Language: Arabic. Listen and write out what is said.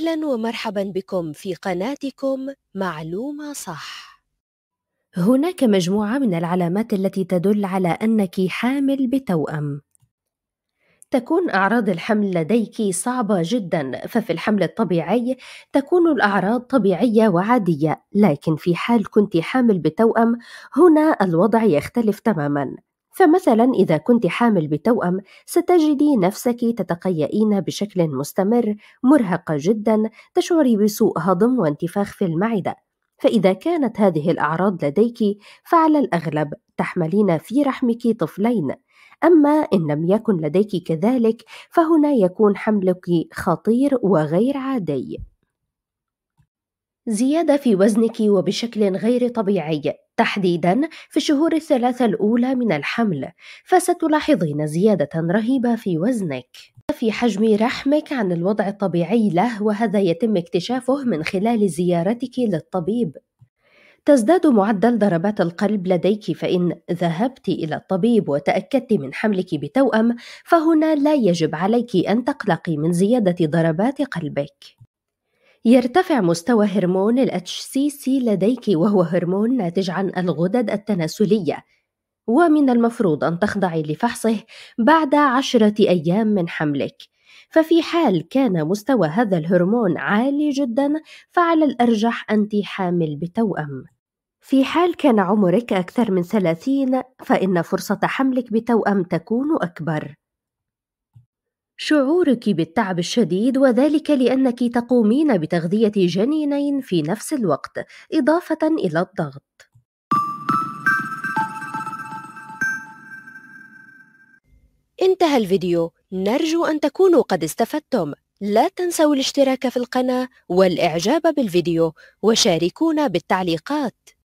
أهلا ومرحبا بكم في قناتكم معلومة صح. هناك مجموعة من العلامات التي تدل على أنك حامل بتوأم. تكون أعراض الحمل لديك صعبة جدا، ففي الحمل الطبيعي تكون الأعراض طبيعية وعادية، لكن في حال كنت حامل بتوأم هنا الوضع يختلف تماما. فمثلا إذا كنت حامل بتوأم ستجدي نفسك تتقيئين بشكل مستمر مرهقة جدا تشعري بسوء هضم وانتفاخ في المعدة فإذا كانت هذه الأعراض لديك فعلى الأغلب تحملين في رحمك طفلين أما إن لم يكن لديك كذلك فهنا يكون حملك خطير وغير عادي زيادة في وزنك وبشكل غير طبيعي تحديدا في الشهور الثلاثة الأولى من الحمل فستلاحظين زيادة رهيبة في وزنك في حجم رحمك عن الوضع الطبيعي له وهذا يتم اكتشافه من خلال زيارتك للطبيب تزداد معدل ضربات القلب لديك فإن ذهبت إلى الطبيب وتأكدت من حملك بتوأم فهنا لا يجب عليك أن تقلقي من زيادة ضربات قلبك يرتفع مستوى هرمون الـ HCC لديك وهو هرمون ناتج عن الغدد التناسلية ومن المفروض أن تخضعي لفحصه بعد عشرة أيام من حملك ففي حال كان مستوى هذا الهرمون عالي جدا فعلى الأرجح أنت حامل بتوأم في حال كان عمرك أكثر من ثلاثين فإن فرصة حملك بتوأم تكون أكبر شعورك بالتعب الشديد وذلك لأنك تقومين بتغذية جنينين في نفس الوقت إضافة إلى الضغط. انتهى الفيديو، نرجو أن تكونوا قد استفدتم. لا تنسوا الاشتراك في القناة والإعجاب بالفيديو وشاركونا بالتعليقات.